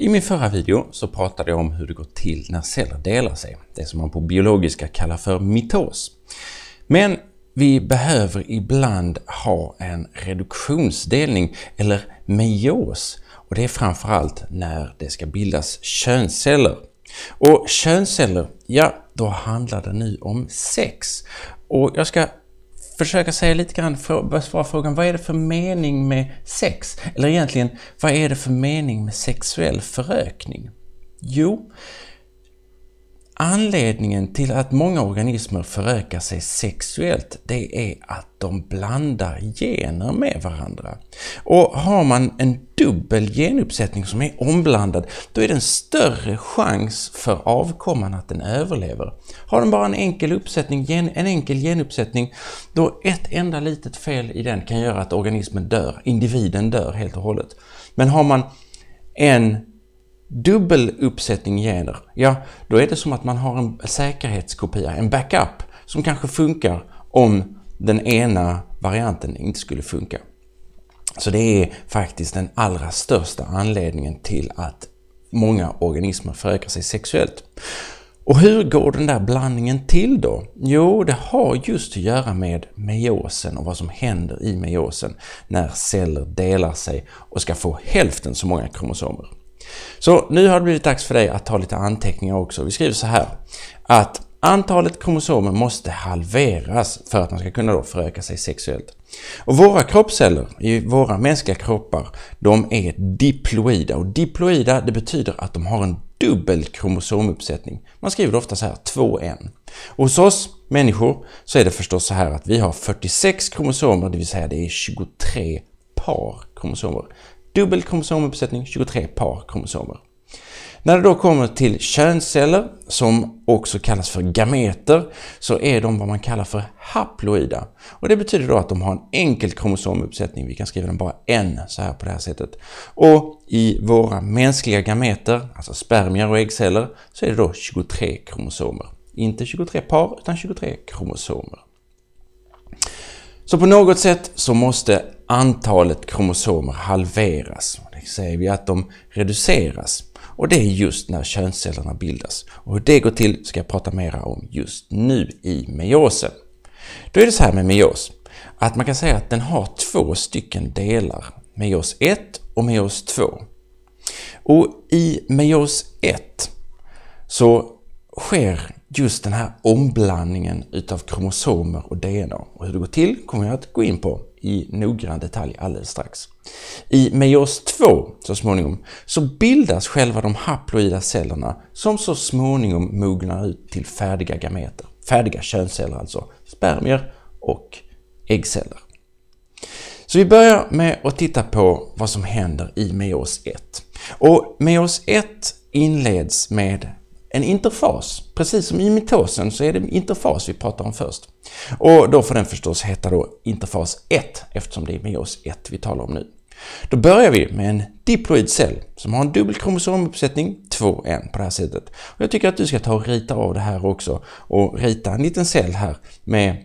I min förra video så pratade jag om hur det går till när celler delar sig, det som man på biologiska kallar för mitos. Men vi behöver ibland ha en reduktionsdelning eller meios och det är framförallt när det ska bildas könsceller. Och könsceller, ja då handlar det nu om sex. Och jag ska försöka säga lite grann, besvara frågan vad är det för mening med sex? Eller egentligen, vad är det för mening med sexuell förökning? Jo, Anledningen till att många organismer förökar sig sexuellt det är att de blandar gener med varandra. Och har man en dubbel genuppsättning som är omblandad, då är det en större chans för avkomman att den överlever. Har den bara en enkel, uppsättning, en enkel genuppsättning, då ett enda litet fel i den kan göra att organismen dör, individen dör helt och hållet. Men har man en dubbel uppsättning gener, ja då är det som att man har en säkerhetskopia, en backup, som kanske funkar om den ena varianten inte skulle funka. Så det är faktiskt den allra största anledningen till att många organismer förökar sig sexuellt. Och hur går den där blandningen till då? Jo, det har just att göra med meiosen och vad som händer i meiosen när celler delar sig och ska få hälften så många kromosomer. Så nu har det blivit dags för dig att ta lite anteckningar också. Vi skriver så här att antalet kromosomer måste halveras för att man ska kunna då föröka sig sexuellt. Och våra kroppsceller i våra mänskliga kroppar, de är diploida och diploida det betyder att de har en dubbel kromosomuppsättning. Man skriver ofta så här 2N. Och hos oss människor så är det förstås så här att vi har 46 kromosomer, det vill säga det är 23 par kromosomer dubbel kromosomuppsättning, 23 par kromosomer. När det då kommer till könsceller, som också kallas för gameter, så är de vad man kallar för haploida. Och det betyder då att de har en enkel kromosomuppsättning, vi kan skriva den bara en så här på det här sättet. Och i våra mänskliga gameter, alltså spermier och äggceller, så är det då 23 kromosomer. Inte 23 par, utan 23 kromosomer. Så på något sätt så måste antalet kromosomer halveras. Det säger vi att de reduceras. Och det är just när könscellerna bildas. Och hur det går till ska jag prata mera om just nu i meiosen. Då är det så här med meios, att man kan säga att den har två stycken delar. Meios 1 och meios 2. Och i meios 1 så sker just den här omblandningen utav kromosomer och DNA. Och hur det går till kommer jag att gå in på i noggrann detalj alldeles strax. I meios 2 så småningom så bildas själva de haploida cellerna som så småningom mognar ut till färdiga gameter, färdiga könsceller alltså, spermier och äggceller. Så vi börjar med att titta på vad som händer i meios 1. Och meios 1 inleds med en interfas. Precis som i mitosen så är det interfas vi pratar om först. Och då får den förstås heta då interfas 1 eftersom det är mios 1 vi talar om nu. Då börjar vi med en diploid cell som har en dubbel kromosomuppsättning, 2N på det här sättet. Och jag tycker att du ska ta och rita av det här också och rita en liten cell här med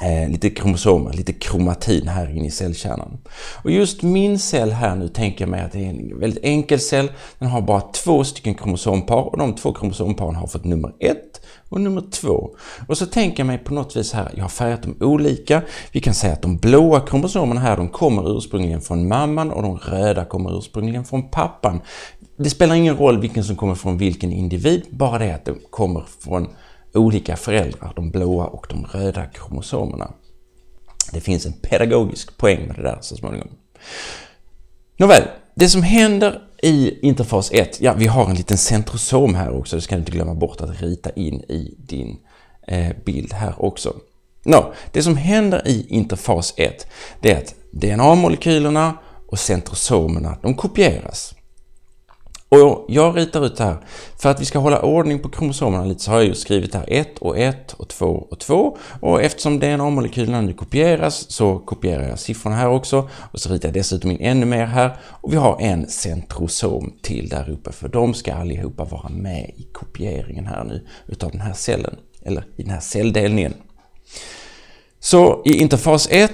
eh, lite kromosomer, lite kromatin här inne i cellkärnan. Och just min cell här nu tänker jag mig att det är en väldigt enkel cell. Den har bara två stycken kromosompar och de två kromosomparen har fått nummer ett och nummer två. Och så tänker jag mig på något vis här, jag har färgat dem olika. Vi kan säga att de blåa kromosomerna här, de kommer ursprungligen från mamman och de röda kommer ursprungligen från pappan. Det spelar ingen roll vilken som kommer från vilken individ, bara det att de kommer från olika föräldrar, de blåa och de röda kromosomerna. Det finns en pedagogisk poäng med det där så småningom. Nåväl, det som händer i interfas 1, ja vi har en liten centrosom här också, det ska du inte glömma bort att rita in i din eh, bild här också. Nå, det som händer i interfas 1, det är att DNA-molekylerna och centrosomerna, de kopieras. Och jag ritar ut det här. För att vi ska hålla ordning på kromosomerna lite så har jag skrivit här 1 och 1 och 2 och 2. Och eftersom DNA-molekylerna nu kopieras så kopierar jag siffrorna här också. Och så ritar jag dessutom in ännu mer här. Och vi har en centrosom till där uppe för de ska allihopa vara med i kopieringen här nu utav den här cellen. Eller i den här celldelningen. Så i interfas 1,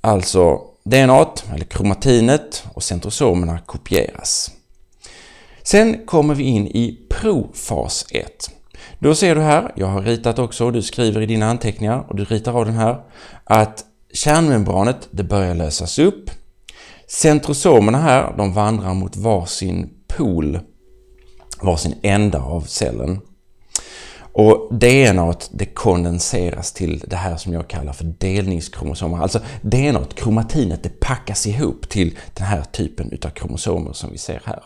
alltså DNA, eller kromatinet och centrosomerna kopieras. Sen kommer vi in i provfas 1. Då ser du här, jag har ritat också och du skriver i dina anteckningar och du ritar av den här, att kärnmembranet det börjar lösas upp. Centrosomerna här, de vandrar mot varsin pol, varsin ända av cellen. Och DNA det kondenseras till det här som jag kallar för delningskromosomer. Alltså DNA, kromatinet, det packas ihop till den här typen av kromosomer som vi ser här.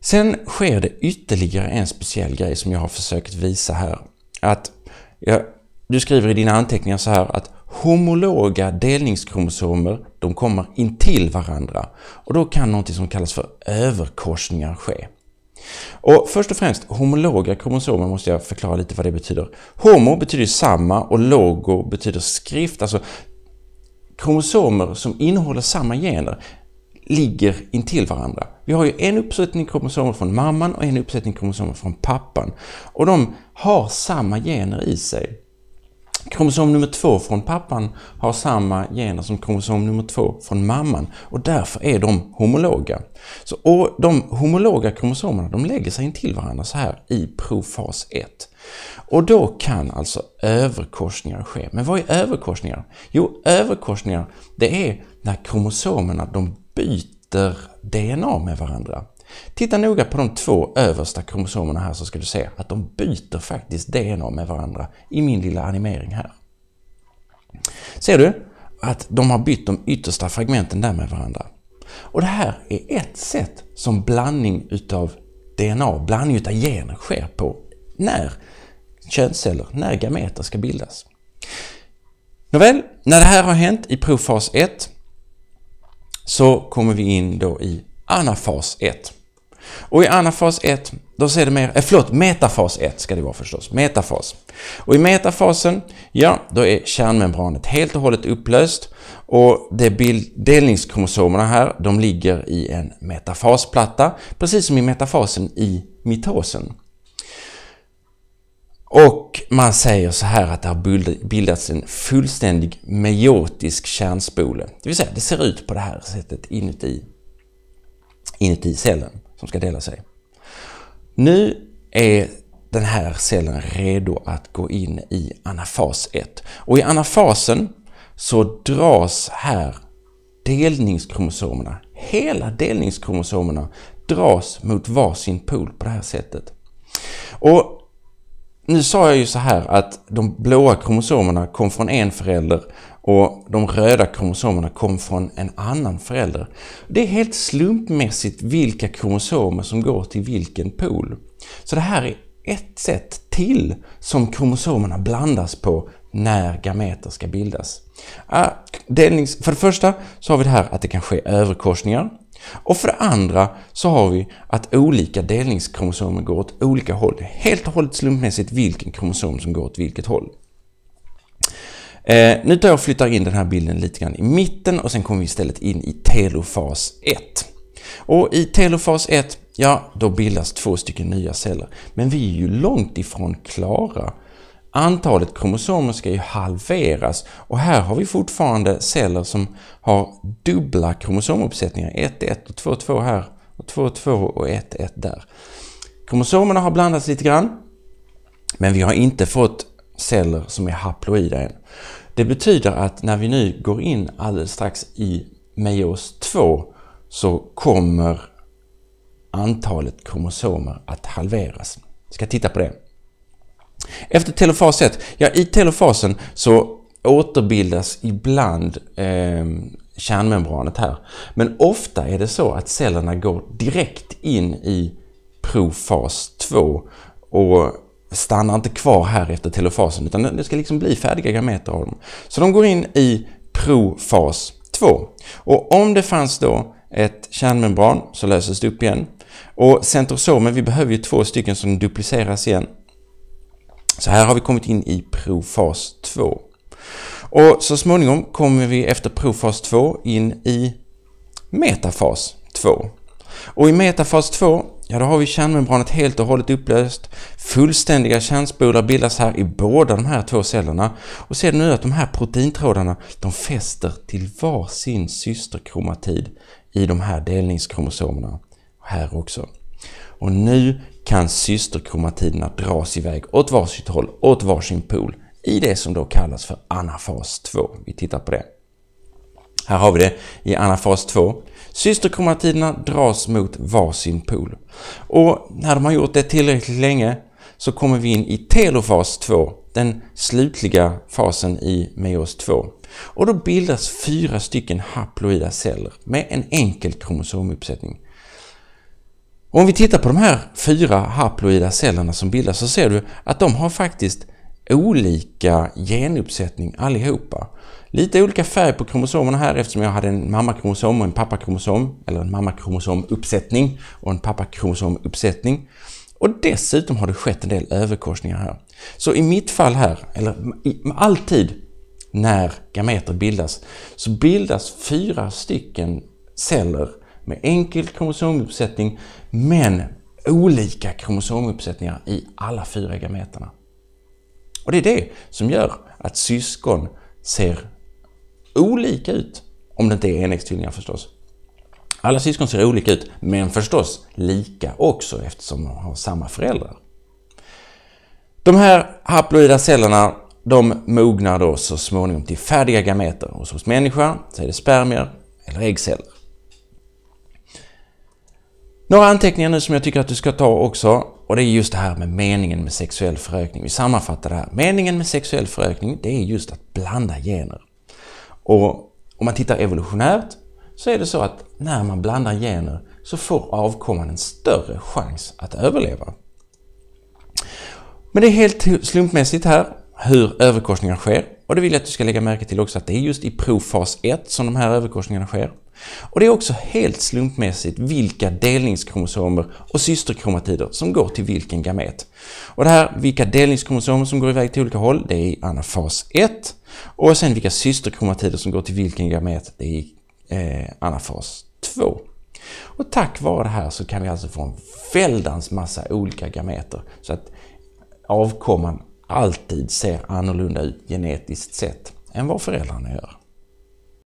Sen sker det ytterligare en speciell grej som jag har försökt visa här. Att ja, du skriver i dina anteckningar så här att homologa delningskromosomer de kommer intill varandra och då kan något som kallas för överkorsningar ske. Och först och främst, homologa kromosomer måste jag förklara lite vad det betyder. Homo betyder samma och logo betyder skrift, alltså kromosomer som innehåller samma gener ligger intill varandra. Vi har ju en uppsättning kromosomer från mamman och en uppsättning kromosomer från pappan. Och de har samma gener i sig. Kromosom nummer två från pappan har samma gener som kromosom nummer två från mamman och därför är de homologa. Så, och de homologa kromosomerna de lägger sig intill varandra så här i provfas 1. Och då kan alltså överkorsningar ske. Men vad är överkorsningar? Jo, överkorsningar det är när kromosomerna de byter DNA med varandra. Titta noga på de två översta kromosomerna här så ska du se att de byter faktiskt DNA med varandra i min lilla animering här. Ser du att de har bytt de yttersta fragmenten där med varandra? Och det här är ett sätt som blandning utav DNA, blandning utav gener sker på när könsceller, när gameter ska bildas. Nåväl, när det här har hänt i provfas 1 så kommer vi in då i anafas 1. Och i anafas 1, då ser det mer, eh, förlåt, metafas 1 ska det vara förstås, metafas. Och i metafasen, ja, då är kärnmembranet helt och hållet upplöst och det delningskromosomerna här, de ligger i en metafasplatta, precis som i metafasen i mitosen. Och man säger så här att det har bildats en fullständig meiotisk kärnspole. Det vill säga, det ser ut på det här sättet inuti, inuti cellen som ska dela sig. Nu är den här cellen redo att gå in i anafas 1. Och i anafasen så dras här delningskromosomerna, hela delningskromosomerna dras mot varsin pol på det här sättet. Och nu sa jag ju så här att de blåa kromosomerna kom från en förälder och de röda kromosomerna kom från en annan förälder. Det är helt slumpmässigt vilka kromosomer som går till vilken pol. Så det här är ett sätt till som kromosomerna blandas på när gameter ska bildas. Ah, Delnings, för det första så har vi det här att det kan ske överkorsningar. Och för det andra så har vi att olika delningskromosomer går åt olika håll. Det är helt och hållet slumpmässigt vilken kromosom som går åt vilket håll. Eh, nu tar jag och flyttar in den här bilden lite grann i mitten och sen kommer vi istället in i telofas 1. Och i telofas 1, ja då bildas två stycken nya celler. Men vi är ju långt ifrån klara Antalet kromosomer ska ju halveras och här har vi fortfarande celler som har dubbla kromosomuppsättningar, 1-1 och 2-2 här och 2-2 och 1-1 där. Kromosomerna har blandats lite grann, men vi har inte fått celler som är haploida än. Det betyder att när vi nu går in alldeles strax i meios 2 så kommer antalet kromosomer att halveras. Vi ska titta på det. Efter telefas 1, ja i telefasen så återbildas ibland eh, kärnmembranet här. Men ofta är det så att cellerna går direkt in i profas 2 och stannar inte kvar här efter telofasen utan det ska liksom bli färdiga gammeter av dem. Så de går in i profas 2. Och om det fanns då ett kärnmembran så löses det upp igen. Och centrosomen, vi behöver ju två stycken som dupliceras igen. Så här har vi kommit in i provfas 2. Och så småningom kommer vi efter provfas 2 in i metafas 2. Och i metafas 2, ja då har vi kärnmembranet helt och hållet upplöst. Fullständiga kärnspolar bildas här i båda de här två cellerna. Och ser du nu att de här proteintrådarna, de fäster till var sin systerkromatid i de här delningskromosomerna. Här också. Och nu kan systerkromatiderna dras iväg åt varsitt håll, åt varsin pol, i det som då kallas för anafas 2. Vi tittar på det. Här har vi det i anafas 2. Systerkromatiderna dras mot varsin pol. Och när de har gjort det tillräckligt länge så kommer vi in i telofas 2, den slutliga fasen i meos 2. Och då bildas fyra stycken haploida celler med en enkel kromosomuppsättning om vi tittar på de här fyra haploida cellerna som bildas så ser du att de har faktiskt olika genuppsättning allihopa. Lite olika färg på kromosomerna här eftersom jag hade en mammakromosom och en pappakromosom, eller en mammakromosomuppsättning och en pappakromosomuppsättning. Och dessutom har det skett en del överkorsningar här. Så i mitt fall här, eller alltid när gameter bildas, så bildas fyra stycken celler med enkel kromosomuppsättning men olika kromosomuppsättningar i alla fyra gameterna. Och det är det som gör att syskon ser olika ut, om det inte är enäggstvillingar förstås. Alla syskon ser olika ut, men förstås lika också eftersom de har samma föräldrar. De här haploida cellerna de mognar då så småningom till färdiga gameter och hos människan så är det spermier eller äggceller. Några anteckningar nu som jag tycker att du ska ta också och det är just det här med meningen med sexuell förökning. Vi sammanfattar det här. Meningen med sexuell förökning det är just att blanda gener. Och om man tittar evolutionärt så är det så att när man blandar gener så får avkomman en större chans att överleva. Men det är helt slumpmässigt här hur överkorsningar sker. Och det vill jag att du ska lägga märke till också att det är just i provfas 1 som de här överkorsningarna sker. Och det är också helt slumpmässigt vilka delningskromosomer och systerkromatider som går till vilken gamet. Och det här, vilka delningskromosomer som går iväg till olika håll, det är i anafas 1. Och sen vilka systerkromatider som går till vilken gamet, det är i eh, anafas 2. Och tack vare det här så kan vi alltså få en väldans massa olika gameter. Så att avkomman alltid ser annorlunda ut genetiskt sett än vad föräldrarna gör.